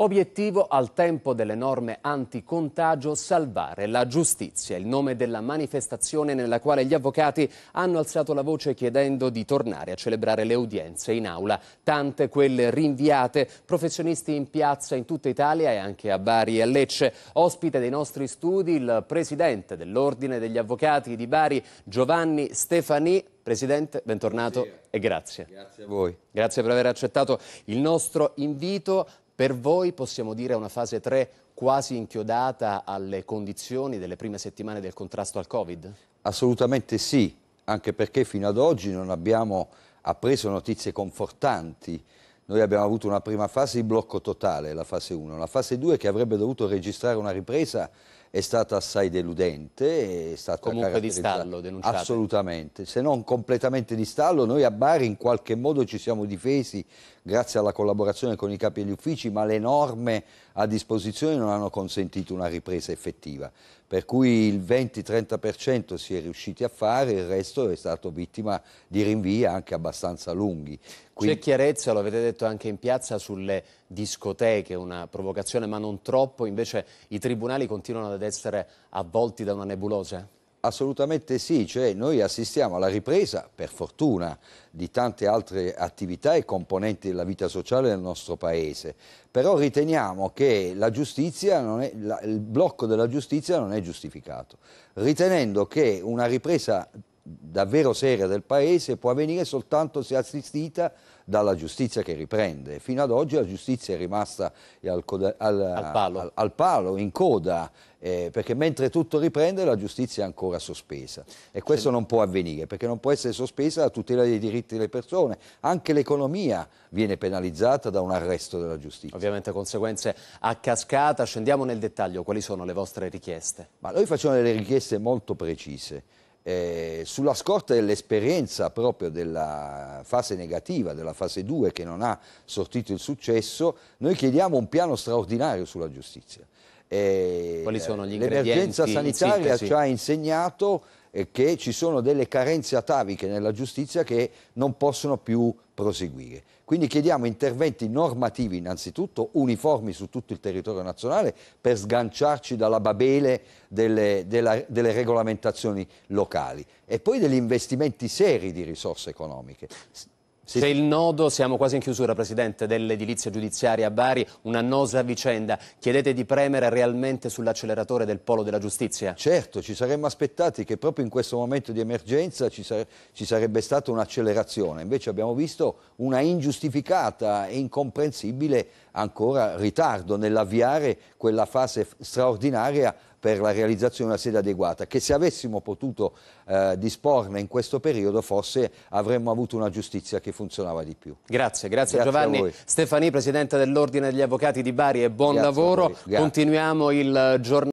Obiettivo al tempo delle norme anticontagio salvare la giustizia, il nome della manifestazione nella quale gli avvocati hanno alzato la voce chiedendo di tornare a celebrare le udienze in aula, tante quelle rinviate, professionisti in piazza in tutta Italia e anche a Bari e a Lecce. Ospite dei nostri studi il presidente dell'Ordine degli Avvocati di Bari, Giovanni Stefani. Presidente, bentornato sì, e grazie. Grazie a voi. Grazie per aver accettato il nostro invito. Per voi possiamo dire una fase 3 quasi inchiodata alle condizioni delle prime settimane del contrasto al Covid? Assolutamente sì, anche perché fino ad oggi non abbiamo appreso notizie confortanti. Noi abbiamo avuto una prima fase di blocco totale, la fase 1, la fase 2 che avrebbe dovuto registrare una ripresa è stata assai deludente. È stata Comunque di stallo denunciato. Assolutamente, se non completamente di stallo. Noi a Bari in qualche modo ci siamo difesi grazie alla collaborazione con i capi degli uffici, ma le norme a disposizione non hanno consentito una ripresa effettiva per cui il 20-30% si è riusciti a fare, il resto è stato vittima di rinvii anche abbastanza lunghi. Quindi... C'è chiarezza, lo avete detto anche in piazza, sulle discoteche, una provocazione ma non troppo, invece i tribunali continuano ad essere avvolti da una nebulosa? Assolutamente sì, cioè noi assistiamo alla ripresa, per fortuna, di tante altre attività e componenti della vita sociale del nostro Paese, però riteniamo che è, la, il blocco della giustizia non è giustificato, ritenendo che una ripresa davvero seria del Paese può avvenire soltanto se assistita dalla giustizia che riprende. Fino ad oggi la giustizia è rimasta al, coda, al, al, palo. al palo. in coda, eh, perché mentre tutto riprende la giustizia è ancora sospesa. E questo sì. non può avvenire, perché non può essere sospesa la tutela dei diritti delle persone. Anche l'economia viene penalizzata da un arresto della giustizia. Ovviamente conseguenze a cascata. Scendiamo nel dettaglio, quali sono le vostre richieste? Ma noi facciamo delle richieste molto precise eh, sulla scorta dell'esperienza proprio della fase negativa, della fase 2 che non ha sortito il successo, noi chiediamo un piano straordinario sulla giustizia. Eh, Quali sono gli ingredienti? L'emergenza sanitaria in ci ha insegnato che ci sono delle carenze ataviche nella giustizia che non possono più proseguire. Quindi chiediamo interventi normativi innanzitutto, uniformi su tutto il territorio nazionale per sganciarci dalla babele delle, della, delle regolamentazioni locali e poi degli investimenti seri di risorse economiche. Se il nodo, siamo quasi in chiusura Presidente, dell'edilizia giudiziaria a Bari, un'annosa vicenda. Chiedete di premere realmente sull'acceleratore del polo della giustizia? Certo, ci saremmo aspettati che proprio in questo momento di emergenza ci, sare ci sarebbe stata un'accelerazione. Invece abbiamo visto una ingiustificata e incomprensibile ancora ritardo nell'avviare quella fase straordinaria per la realizzazione di una sede adeguata, che se avessimo potuto eh, disporne in questo periodo forse avremmo avuto una giustizia che funzionava di più. Grazie, grazie, grazie Giovanni Stefani, Presidente dell'Ordine degli Avvocati di Bari e buon grazie lavoro. Continuiamo il giornale.